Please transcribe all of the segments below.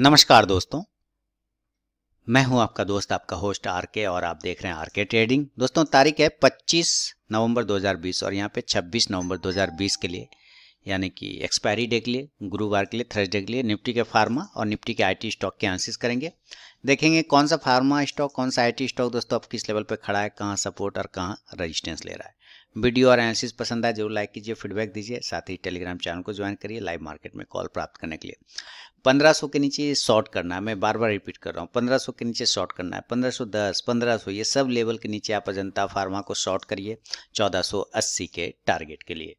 नमस्कार दोस्तों मैं हूं आपका दोस्त आपका होस्ट आरके और आप देख रहे हैं आरके ट्रेडिंग दोस्तों तारीख है 25 नवंबर 2020 और यहां पे 26 नवंबर 2020 के लिए यानी कि एक्सपायरी डे के लिए गुरुवार के लिए थर्सडे के लिए निफ्टी के फार्मा और निफ्टी के आईटी स्टॉक के आंसिस करेंगे देखेंगे कौन सा फार्मा स्टॉक कौन सा आई स्टॉक दोस्तों अब किस लेवल पर खड़ा है कहाँ सपोर्ट और कहाँ रजिस्टेंस ले रहा है वीडियो और एनालिसिस पसंद आए जरूर लाइक कीजिए फीडबैक दीजिए साथ ही टेलीग्राम चैनल को ज्वाइन करिए लाइव मार्केट में कॉल प्राप्त करने के लिए 1500 के नीचे शॉर्ट करना है मैं बार बार रिपीट कर रहा हूँ 1500 के नीचे शॉर्ट करना है 1510, 1500 ये सब लेवल के नीचे आप अजंता फार्मा को शॉर्ट करिए 1480 के टारगेट के लिए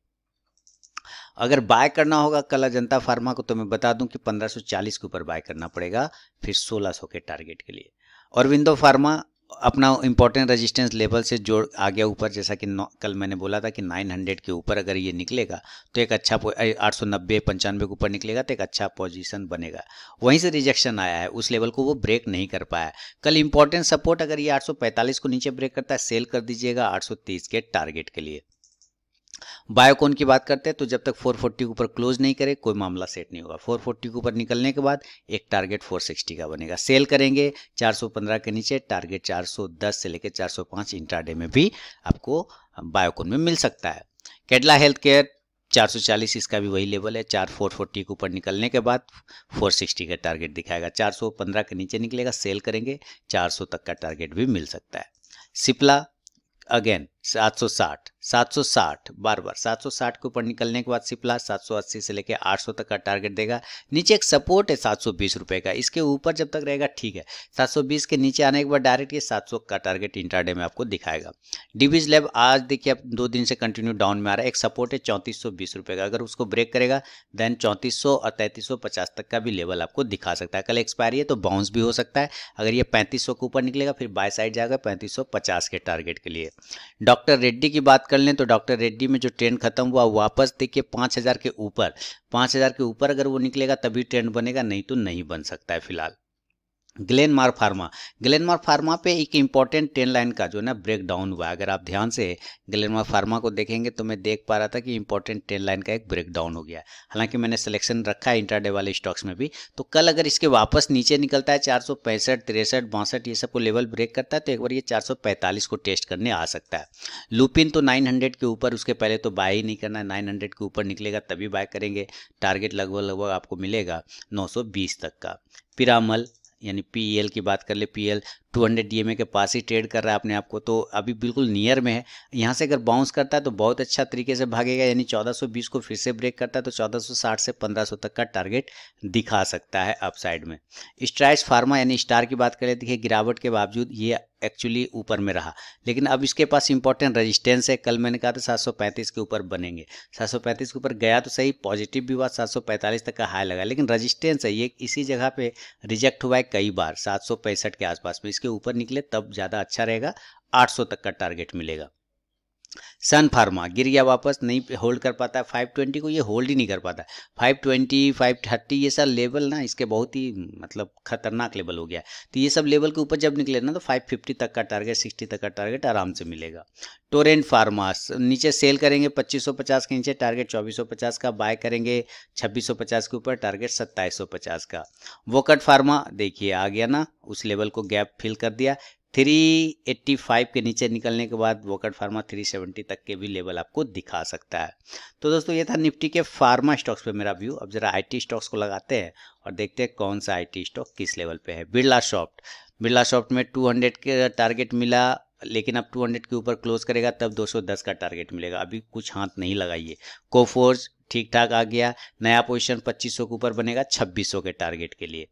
अगर बाय करना होगा कल अजंता फार्मा को तो मैं बता दूं कि 1540 के ऊपर बाय करना पड़ेगा फिर 1600 के टारगेट के लिए और विंडो फार्मा अपना इम्पोर्टेंट रेजिस्टेंस लेवल से जोड़ आ गया ऊपर जैसा कि कल मैंने बोला था कि 900 के ऊपर अगर ये निकलेगा तो एक अच्छा आठ सौ नब्बे पंचानवे के ऊपर निकलेगा तो एक अच्छा पोजीशन बनेगा वहीं से रिजेक्शन आया है उस लेवल को वो ब्रेक नहीं कर पाया कल इंपॉर्टेंट सपोर्ट अगर ये 845 को नीचे ब्रेक करता है सेल कर दीजिएगा आठ के टारगेट के लिए बायोकॉन की बात करते हैं तो जब तक 440 के ऊपर क्लोज नहीं करे कोई मामला सेट नहीं होगा 440 के ऊपर निकलने के बाद एक टारगेट 460 का बनेगा सेल करेंगे 415 के नीचे टारगेट 410 से लेकर 405 इंट्राडे में भी आपको बायोकॉन में मिल सकता है केडला हेल्थ केयर 440 इसका भी वही लेवल है चार फोर फोर्टी के ऊपर निकलने के बाद 460 का टारगेट दिखाएगा 415 के नीचे निकलेगा सेल करेंगे 400 तक का टारगेट भी मिल सकता है सिप्ला अगेन 760 760 बार बार 760 के ऊपर निकलने के बाद सिप्ला 780 से लेकर 800 तक का टारगेट देगा नीचे एक सपोर्ट है बीस रुपये का इसके ऊपर जब तक रहेगा ठीक है 720 के नीचे आने के बाद डायरेक्ट ये 700 का टारगेट इंटरडे में आपको दिखाएगा डिवीज लेब आज देखिए आप दो दिन से कंटिन्यू डाउन में आ रहा है एक सपोर्ट है चौंतीस रुपये का अगर उसको ब्रेक करेगा देन चौंतीस और तैंतीस तक का भी लेवल आपको दिखा सकता है कल एक्सपायरी है तो बाउंस भी हो सकता है अगर ये पैंतीस के ऊपर निकलेगा फिर बाय साइड जाएगा पैंतीस के टारगेट के लिए डॉक्टर रेड्डी की बात कर लें तो डॉक्टर रेड्डी में जो ट्रेंड खत्म हुआ वापस देखिए पाँच हज़ार के ऊपर पाँच हज़ार के ऊपर अगर वो निकलेगा तभी ट्रेंड बनेगा नहीं तो नहीं बन सकता है फिलहाल ग्लेनमार फार्मा ग्लेनमार फार्मा पे एक इम्पॉर्टेंट ट्रेन लाइन का जो है ना ब्रेक डाउन हुआ है अगर आप ध्यान से ग्लेनमार फार्मा को देखेंगे तो मैं देख पा रहा था कि इंपॉर्टेंट ट्रेन लाइन का एक ब्रेक डाउन हो गया हालांकि मैंने सिलेक्शन रखा है इंटरडे वाले स्टॉक्स में भी तो कल अगर इसके वापस नीचे निकलता है चार सौ पैंसठ तिरसठ बासठ ये सबको लेवल ब्रेक करता है तो एक बार ये चार सौ पैंतालीस को टेस्ट करने आ सकता है लुपिन तो नाइन हंड्रेड के ऊपर उसके पहले तो बाय ही नहीं करना है नाइन हंड्रेड के ऊपर निकलेगा तभी बाय करेंगे टारगेट लगभग लगभग आपको मिलेगा नौ सौ बीस तक का पिरामल यानी पी की बात कर ले पी 200 डीएमए के पास ही ट्रेड कर रहा है अपने आप को तो अभी बिल्कुल नियर में है यहाँ से अगर बाउंस करता है तो बहुत अच्छा तरीके से भागेगा यानी 1420 को फिर से ब्रेक करता है तो 1460 से 1500 तक का टारगेट दिखा सकता है अपसाइड में स्ट्राइस फार्मा यानी स्टार की बात करें देखिए गिरावट के बावजूद ये एक्चुअली ऊपर में रहा लेकिन अब इसके पास इंपॉर्टेंट रेजिस्टेंस है कल मैंने कहा था सात के ऊपर बनेंगे सात के ऊपर गया तो सही पॉजिटिव भी हुआ सात तक का हाई लगा लेकिन रेजिस्टेंस है ये इसी जगह पे रिजेक्ट हुआ है कई बार सात के आसपास में उसके ऊपर निकले तब ज़्यादा अच्छा रहेगा 800 तक का टारगेट मिलेगा सन फार्मा गिर गया वापस नहीं होल्ड कर पाता है फाइव ट्वेंटी को ये होल्ड ही नहीं कर पाता फाइव ट्वेंटी फाइव थर्टी ये सब लेवल ना इसके बहुत ही मतलब खतरनाक लेवल हो गया तो ये सब लेवल के ऊपर जब निकले ना तो फाइव फिफ्टी तक का टारगेट सिक्सटी तक का टारगेट आराम से मिलेगा टोरेंट फार्मा नीचे सेल करेंगे पच्चीस सौ पचास के नीचे टारगेट चौबीस सौ पचास का बाय करेंगे छब्बीस सौ पचास के ऊपर टारगेट सत्ताईस सौ पचास का वोकट फार्मा देखिए आ गया ना उस लेवल को गैप फिल कर दिया 385 के नीचे निकलने के बाद वोकट फार्मा 370 तक के भी लेवल आपको दिखा सकता है तो दोस्तों ये था निफ्टी के फार्मा स्टॉक्स पे मेरा व्यू अब जरा आईटी स्टॉक्स को लगाते हैं और देखते हैं कौन सा आईटी स्टॉक किस लेवल पे है बिरला सॉफ्ट बिरला सॉफ्ट में 200 के टारगेट मिला लेकिन अब 200 के ऊपर क्लोज करेगा तब 210 का टारगेट मिलेगा अभी कुछ हाथ नहीं लगाइए कोफोर्स ठीक ठाक आ गया नया पोजिशन सौ के ऊपर बनेगा सौ के टारगेट के लिए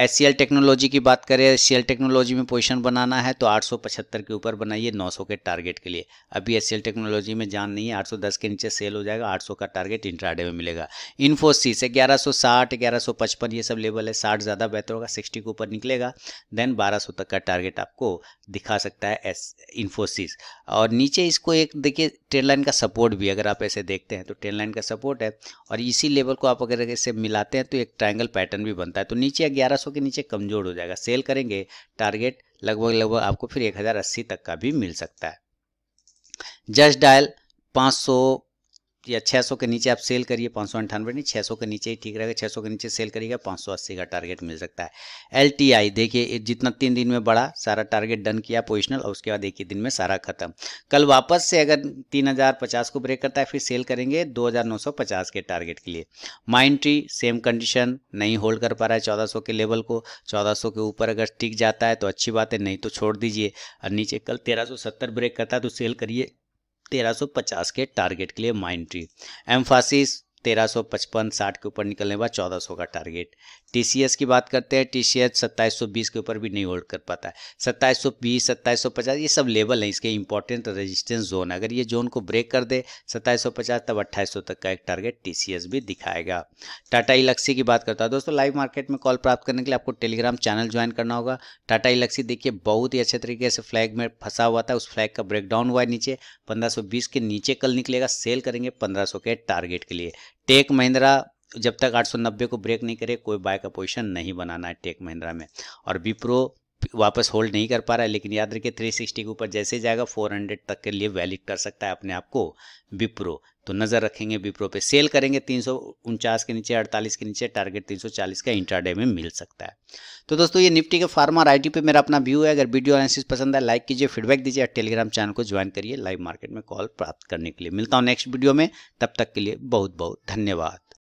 एस टेक्नोलॉजी की बात करें एस टेक्नोलॉजी में पोजीशन बनाना है तो 875 के ऊपर बनाइए 900 के टारगेट के लिए अभी एस टेक्नोलॉजी में जान नहीं है 810 के नीचे सेल हो जाएगा 800 का टारगेट इंट्राडे में मिलेगा इन्फोसिस है 1160 1155 ये सब लेवल है 60 ज़्यादा बेहतर होगा 60 के ऊपर निकलेगा देन 1200 तक का टारगेट आपको दिखा सकता है एस इन्फोसिस और नीचे इसको एक देखिए ट्रेन लाइन का सपोर्ट भी अगर आप ऐसे देखते हैं तो ट्रेन लाइन का सपोर्ट है और इसी लेवल को आप अगर ऐसे मिलाते हैं तो एक ट्रायंगल पैटर्न भी बनता है तो नीचे ग्यारह के नीचे कमजोर हो जाएगा सेल करेंगे टारगेट लगभग लगभग आपको फिर एक तक का भी मिल सकता है जस्ट डायल पाँच या 600 के नीचे आप सेल करिए पाँच सौ अंठानवे नहीं छः सौ के नीचे ही ठीक रहेगा छः सौ के नीचे सेल करिएगा पाँच सौ अस्सी का टारगेट मिल सकता है एल देखिए जितना तीन दिन में बढ़ा सारा टारगेट डन किया पोजिशनल और उसके बाद एक ही दिन में सारा खत्म कल वापस से अगर तीन हजार पचास को ब्रेक करता है फिर सेल करेंगे दो हजार नौ सौ पचास के टारगेट के लिए माइंड ट्री सेम कंडीशन नहीं होल्ड कर पा रहा है चौदह सौ के लेवल को चौदह सौ के ऊपर अगर टिक जाता है तो अच्छी बात है नहीं तो छोड़ दीजिए और नीचे कल तेरह सौ सत्तर ब्रेक करता है तो सेल करिए 1350 के टारगेट के लिए माइंड ट्री एम्फासिस तेरह सौ पचपन साठ के ऊपर निकलने बाद चौदह सौ का टारगेट टीसीएस की बात करते हैं टीसीएस सत्ताईस सौ बीस के ऊपर भी नहीं होल्ड कर पाता है सत्ताईस सौ बीस सत्ताईस सौ पचास ये सब लेवल हैं इसके इंपॉर्टेंट रेजिस्टेंस जोन अगर ये जोन को ब्रेक कर दे सत्ताईस सौ पचास तब अट्ठाईस सौ तक का एक टारगेट टीसीएस भी दिखाएगा टाटा इलेक्सी की बात करता है दोस्तों लाइव मार्केट में कॉल प्राप्त करने के लिए आपको टेलीग्राम चैनल ज्वाइन करना होगा टाटा इलेक्सी देखिए बहुत ही अच्छे तरीके से फ्लैग में फंसा हुआ था उस फ्लैग का ब्रेकडाउन हुआ है नीचे पंद्रह के नीचे कल निकलेगा सेल करेंगे पंद्रह के टारगेट के लिए टेक महिंद्रा जब तक 890 को ब्रेक नहीं करे कोई बाय का पोजीशन नहीं बनाना है टेक महिंद्रा में और विप्रो वापस होल्ड नहीं कर पा रहा है लेकिन याद रखिए 360 के ऊपर जैसे जाएगा 400 तक के लिए वैलिड कर सकता है अपने आप को विप्रो तो नज़र रखेंगे विप्रो पे सेल करेंगे तीन के नीचे 48 के नीचे टारगेट 340 का इंटरडे में मिल सकता है तो दोस्तों ये निफ्टी के फार्मा आई पे मेरा अपना व्यू है अगर वीडियो एनालिसिस पसंद है लाइक कीजिए फीडबैक दीजिए और टेलीग्राम चैनल को ज्वाइन करिए लाइव मार्केट में कॉल प्राप्त करने के लिए मिलता हूँ नेक्स्ट वीडियो में तब तक के लिए बहुत बहुत धन्यवाद